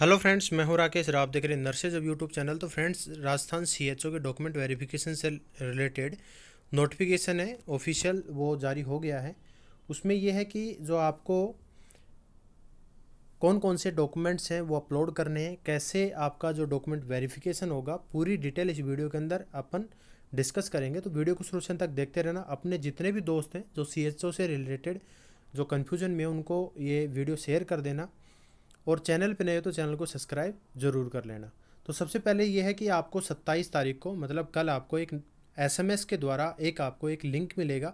hello friends मैं हूं राकेश और आप देख रहे हैं नर्सेज अब यूट्यूब चैनल तो फ्रेंड्स राजस्थान सीएचओ के डॉक्यूमेंट वेरिफिकेशन से रिलेटेड नोटिफिकेशन है ऑफिशियल वो जारी हो गया है उसमें ये है कि जो आपको कौन कौन से डॉक्यूमेंट्स हैं वो अपलोड करने हैं कैसे आपका जो डॉक्यूमेंट वेरीफिकेशन होगा पूरी डिटेल इस वीडियो के अंदर अपन डिस्कस करेंगे तो वीडियो को शुरू से तक देखते रहना अपने जितने भी दोस्त हैं जो सी से रिलेटेड जो कन्फ्यूजन में उनको ये वीडियो शेयर कर देना और चैनल पर नए हो तो चैनल को सब्सक्राइब ज़रूर कर लेना तो सबसे पहले ये है कि आपको 27 तारीख को मतलब कल आपको एक एसएमएस के द्वारा एक आपको एक लिंक मिलेगा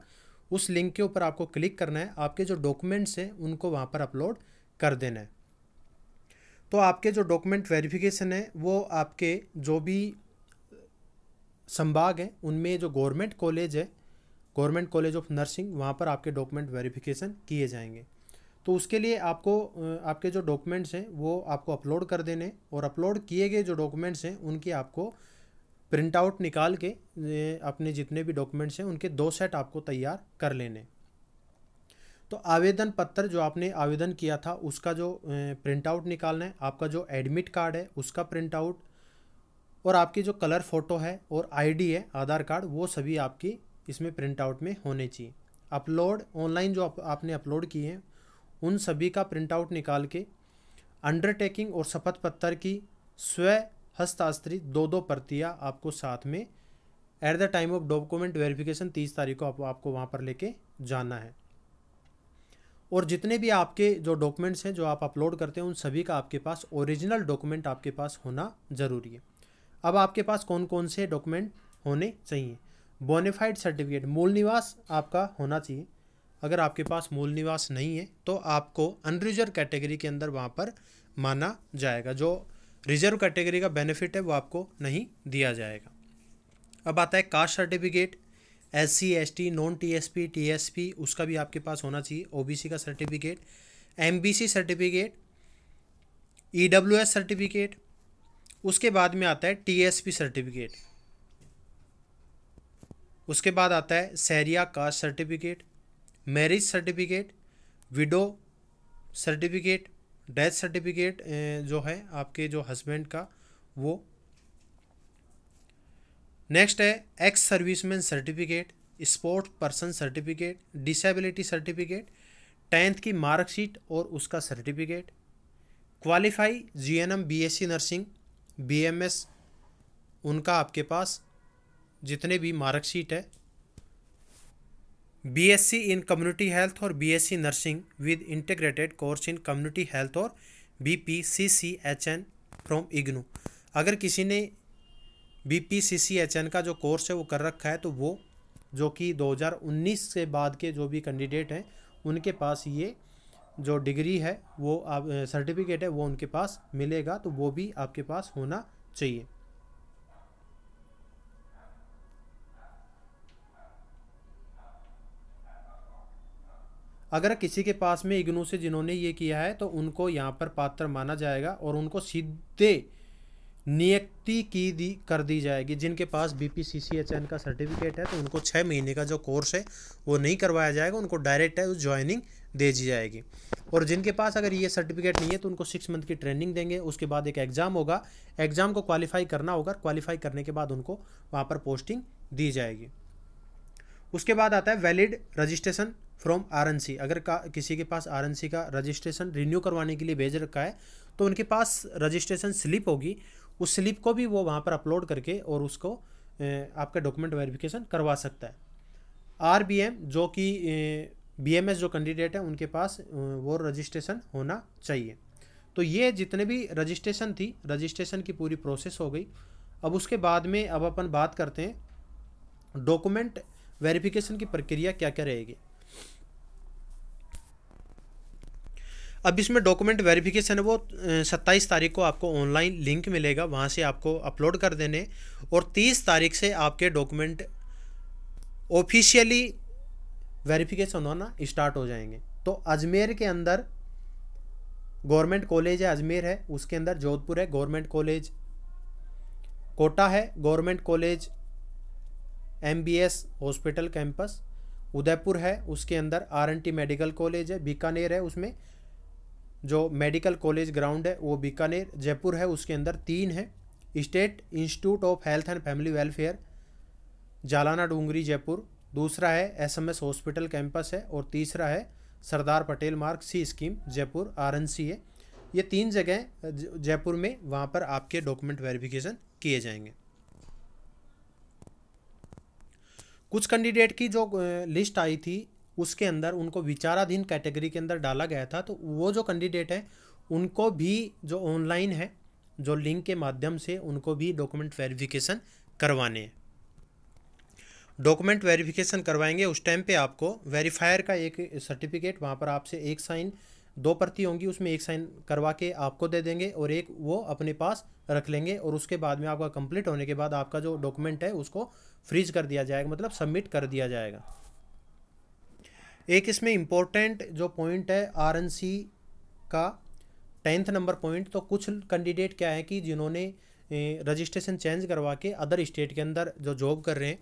उस लिंक के ऊपर आपको क्लिक करना है आपके जो डॉक्यूमेंट्स हैं उनको वहाँ पर अपलोड कर देना है तो आपके जो डॉक्यूमेंट वेरिफिकेशन है वो आपके जो भी संभाग हैं उनमें जो गवर्नमेंट कॉलेज है गवर्नमेंट कॉलेज ऑफ नर्सिंग वहाँ पर आपके डॉक्यूमेंट वेरिफिकेशन किए जाएंगे तो उसके लिए आपको आपके जो डॉक्यूमेंट्स हैं वो आपको अपलोड कर देने और अपलोड किए गए जो डॉक्यूमेंट्स हैं उनकी आपको प्रिंट आउट निकाल के अपने जितने भी डॉक्यूमेंट्स हैं उनके दो सेट आपको तैयार कर लेने तो आवेदन पत्र जो आपने आवेदन किया था उसका जो प्रिंट आउट निकालना है आपका जो एडमिट कार्ड है उसका प्रिंट आउट और आपकी जो कलर फ़ोटो है और आईडी है आधार कार्ड वो सभी आपकी इसमें प्रिंट आउट में होने चाहिए अपलोड ऑनलाइन जो आप, आपने अपलोड किए हैं उन सभी का प्रिंटआउट निकाल के अंडरटेकिंग और शपथ पत्र की स्वय हस्तास्त्री दो दो प्रतियाँ आपको साथ में at the time of document verification तीस तारीख को आप, आपको वहाँ पर लेके जाना है और जितने भी आपके जो डॉक्यूमेंट्स हैं जो आप अपलोड करते हैं उन सभी का आपके पास ओरिजिनल डॉक्यूमेंट आपके पास होना ज़रूरी है अब आपके पास कौन कौन से डॉक्यूमेंट होने चाहिए बोनिफाइड सर्टिफिकेट मूल निवास आपका होना चाहिए अगर आपके पास मूल निवास नहीं है तो आपको अनरिजर्व कैटेगरी के अंदर वहाँ पर माना जाएगा जो रिजर्व कैटेगरी का बेनिफिट है वो आपको नहीं दिया जाएगा अब आता है caste certificate S C S T non T S P T S P उसका भी आपके पास होना चाहिए ओ बी सी का certificate M B C certificate E W S certificate उसके बाद में आता है टी एस पी सर्टिफिकेट उसके बाद आता है Sahariya caste certificate marriage certificate widow certificate death certificate जो है आपके जो हस्बैंड का वो नेक्स्ट है ex serviceman certificate sport person certificate disability certificate tenth की मार्कशीट और उसका certificate qualify G N M B S C nursing B M S उनका आपके पास जितने भी मार्कशीट है बीएससी इन कम्युनिटी हेल्थ और BSc nursing with integrated course in community health और B P C C H N from IGNOU अगर किसी ने B P C C H N का जो कोर्स है वो कर रखा है तो वो जो कि 2019 से बाद के जो भी कैंडिडेट हैं उनके पास ये जो डिग्री है वो आप सर्टिफिकेट है वो उनके पास मिलेगा तो वो भी आपके पास होना चाहिए अगर किसी के पास में इग्नू से जिन्होंने ये किया है तो उनको यहाँ पर पात्र माना जाएगा और उनको सीधे नियुक्ति की दी कर दी जाएगी जिनके पास B P C C H N का सर्टिफिकेट है तो उनको छः महीने का जो कोर्स है वो नहीं करवाया जाएगा उनको डायरेक्ट है उस ज्वाइनिंग दे दी जाएगी और जिनके पास अगर ये सर्टिफिकेट नहीं है तो उनको सिक्स मंथ की ट्रेनिंग देंगे उसके बाद एक एग्ज़ाम होगा एग्ज़ाम को क्वालिफाई करना होगा क्वालिफाई करने के बाद उनको वहाँ पर पोस्टिंग दी जाएगी उसके बाद आता है वैलिड रजिस्ट्रेशन फ्रॉम सी अगर का किसी के पास सी का रजिस्ट्रेशन रिन्यू करवाने के लिए भेज रखा है तो उनके पास रजिस्ट्रेशन स्लिप होगी उस स्लिप को भी वो वहाँ पर अपलोड करके और उसको आपका डॉक्यूमेंट वेरिफिकेशन करवा सकता है आर जो कि बी जो कैंडिडेट है उनके पास वो रजिस्ट्रेशन होना चाहिए तो ये जितने भी रजिस्ट्रेशन थी रजिस्ट्रेशन की पूरी प्रोसेस हो गई अब उसके बाद में अब अपन बात करते हैं डॉक्यूमेंट वेरिफिकेशन की प्रक्रिया क्या क्या रहेगी अब इसमें डॉक्यूमेंट वेरिफिकेशन है वो सत्ताईस तारीख को आपको ऑनलाइन लिंक मिलेगा वहाँ से आपको अपलोड कर देने और तीस तारीख से आपके डॉक्यूमेंट ऑफिशियली वेरिफिकेशन होना स्टार्ट हो जाएंगे तो अजमेर के अंदर गवर्नमेंट कॉलेज है अजमेर है उसके अंदर जोधपुर है गवर्नमेंट कॉलेज कोटा है government college M hospital campus Udaipur है उसके अंदर आर मेडिकल कॉलेज है बीकानेर है उसमें जो मेडिकल कॉलेज ग्राउंड है वो बीकानेर जयपुर है उसके अंदर तीन है State Institute of Health and Family Welfare Jhalana Doongri Jaipur दूसरा है एसएमएस हॉस्पिटल कैंपस है और तीसरा है सरदार पटेल मार्ग सी स्कीम जयपुर आरएनसी है ये तीन जगह जयपुर में वहाँ पर आपके डॉक्यूमेंट वेरिफिकेशन किए जाएंगे कुछ कैंडिडेट की जो लिस्ट आई थी उसके अंदर उनको विचाराधीन कैटेगरी के अंदर डाला गया था तो वो जो कैंडिडेट है उनको भी जो ऑनलाइन है जो लिंक के माध्यम से उनको भी डॉक्यूमेंट वेरिफिकेशन करवाने हैं डॉक्यूमेंट वेरिफिकेशन करवाएंगे उस टाइम पे आपको वेरीफायर का एक सर्टिफिकेट वहाँ पर आपसे एक साइन दो प्रति होंगी उसमें एक साइन करवा के आपको दे देंगे और एक वो अपने पास रख लेंगे और उसके बाद में आपका कंप्लीट होने के बाद आपका जो डॉक्यूमेंट है उसको फ्रीज कर दिया जाएगा मतलब सबमिट कर दिया जाएगा एक इसमें इम्पोर्टेंट जो पॉइंट है आर का टेंथ नंबर पॉइंट तो कुछ कैंडिडेट क्या है कि जिन्होंने रजिस्ट्रेशन चेंज करवा के अदर स्टेट के अंदर जो जॉब कर रहे हैं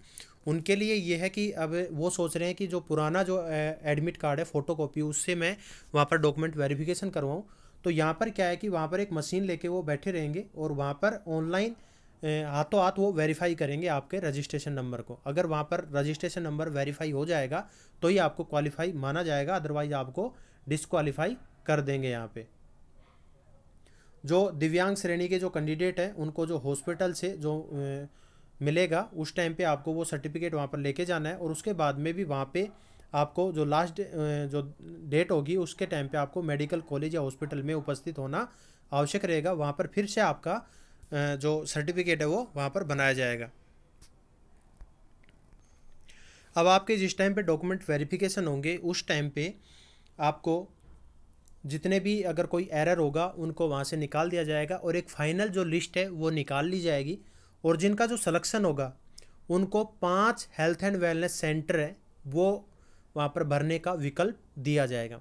उनके लिए ये है कि अब वो सोच रहे हैं कि जो पुराना जो एडमिट कार्ड है फ़ोटो कॉपी उससे मैं वहाँ पर डॉक्यूमेंट वेरिफिकेशन करवाऊँ तो यहाँ पर क्या है कि वहाँ पर एक मशीन लेके वो बैठे रहेंगे और वहाँ पर ऑनलाइन हाथों हाथ तो वो वेरीफाई करेंगे आपके रजिस्ट्रेशन नंबर को अगर वहाँ पर रजिस्ट्रेशन नंबर वेरीफाई हो जाएगा तो ही आपको क्वालिफाई माना जाएगा अदरवाइज आपको डिसक्वालीफाई कर देंगे यहाँ पे जो दिव्यांग श्रेणी के जो कैंडिडेट हैं उनको जो हॉस्पिटल से जो मिलेगा उस टाइम पे आपको वो सर्टिफिकेट वहाँ पर लेके जाना है और उसके बाद में भी वहाँ पे आपको जो लास्ट जो डेट होगी उसके टाइम पे आपको मेडिकल कॉलेज या हॉस्पिटल में उपस्थित होना आवश्यक रहेगा वहाँ पर फिर से आपका जो सर्टिफिकेट है वो वहाँ पर बनाया जाएगा अब आपके जिस टाइम पे डॉक्यूमेंट वेरिफिकेशन होंगे उस टाइम पे आपको जितने भी अगर कोई एरर होगा उनको वहाँ से निकाल दिया जाएगा और एक फ़ाइनल जो लिस्ट है वो निकाल ली जाएगी और जिनका जो सलेक्शन होगा उनको पांच हेल्थ एंड वेलनेस सेंटर है वो वहाँ पर भरने का विकल्प दिया जाएगा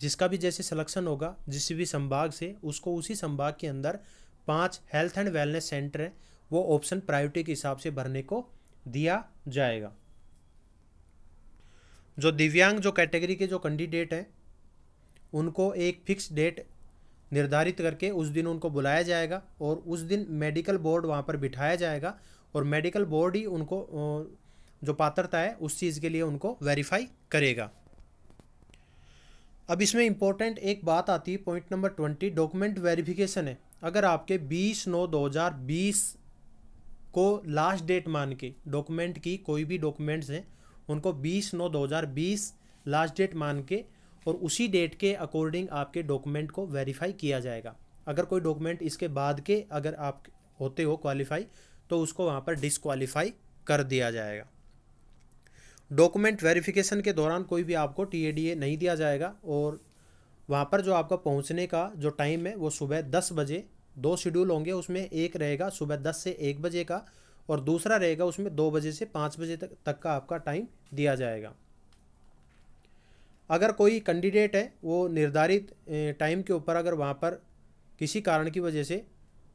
जिसका भी जैसे सलेक्शन होगा जिस भी संभाग से उसको उसी संभाग के अंदर पाँच हेल्थ एंड वेलनेस सेंटर हैं वो ऑप्शन प्रायोरिटी के हिसाब से भरने को दिया जाएगा जो दिव्यांग जो कैटेगरी के जो कैंडिडेट हैं उनको एक फिक्स डेट निर्धारित करके उस दिन उनको बुलाया जाएगा और उस दिन मेडिकल बोर्ड वहाँ पर बिठाया जाएगा और मेडिकल बोर्ड ही उनको जो पात्रता है उस चीज़ के लिए उनको वेरीफाई करेगा अब इसमें इम्पोर्टेंट एक बात आती है point number twenty document verification है अगर आपके 20 नौ 2020 को लास्ट डेट मान के डॉक्यूमेंट की कोई भी डॉक्यूमेंट्स हैं उनको 20 नौ 2020 लास्ट डेट मान के और उसी डेट के अकॉर्डिंग आपके डॉक्यूमेंट को वेरीफाई किया जाएगा अगर कोई डॉक्यूमेंट इसके बाद के अगर आप होते हो क्वालिफाई तो उसको वहाँ पर डिसक्वालीफाई कर दिया जाएगा डॉक्यूमेंट वेरिफिकेशन के दौरान कोई भी आपको टी नहीं दिया जाएगा और वहाँ पर जो आपका पहुँचने का जो टाइम है वो सुबह दस बजे दो शेड्यूल होंगे उसमें एक रहेगा सुबह दस से एक बजे का और दूसरा रहेगा उसमें दो बजे से पाँच बजे तक तक का आपका टाइम दिया जाएगा अगर कोई कैंडिडेट है वो निर्धारित टाइम के ऊपर अगर वहाँ पर किसी कारण की वजह से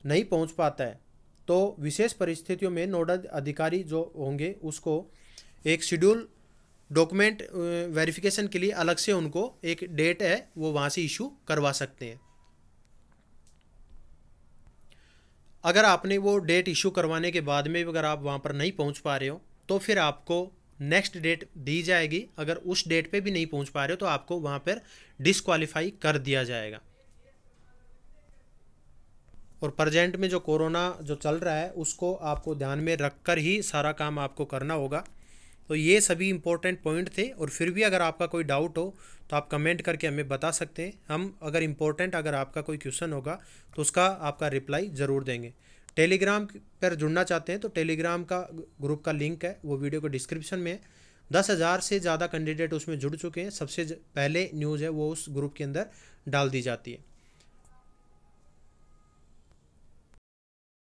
नहीं पहुँच पाता है तो विशेष परिस्थितियों में नोडल अधिकारी जो होंगे उसको एक शेड्यूल डॉक्यूमेंट वेरिफिकेशन uh, के लिए अलग से उनको एक डेट है वो वहाँ से इशू करवा सकते हैं अगर आपने वो डेट इशू करवाने के बाद में भी अगर आप वहाँ पर नहीं पहुँच पा रहे हो तो फिर आपको नेक्स्ट डेट दी जाएगी अगर उस डेट पे भी नहीं पहुँच पा रहे हो तो आपको वहाँ पर डिसक्वालीफाई कर दिया जाएगा और प्रजेंट में जो कोरोना जो चल रहा है उसको आपको ध्यान में रख कर ही सारा काम आपको करना होगा तो ये सभी इंपॉर्टेंट पॉइंट थे और फिर भी अगर आपका कोई डाउट हो तो आप कमेंट करके हमें बता सकते हैं हम अगर इम्पोर्टेंट अगर आपका कोई क्वेश्चन होगा तो उसका आपका रिप्लाई ज़रूर देंगे टेलीग्राम पर जुड़ना चाहते हैं तो टेलीग्राम का ग्रुप का लिंक है वो वीडियो को डिस्क्रिप्शन में है दस हज़ार से ज़्यादा कैंडिडेट उसमें जुड़ चुके हैं सबसे पहले न्यूज़ है वो उस ग्रुप के अंदर डाल दी जाती है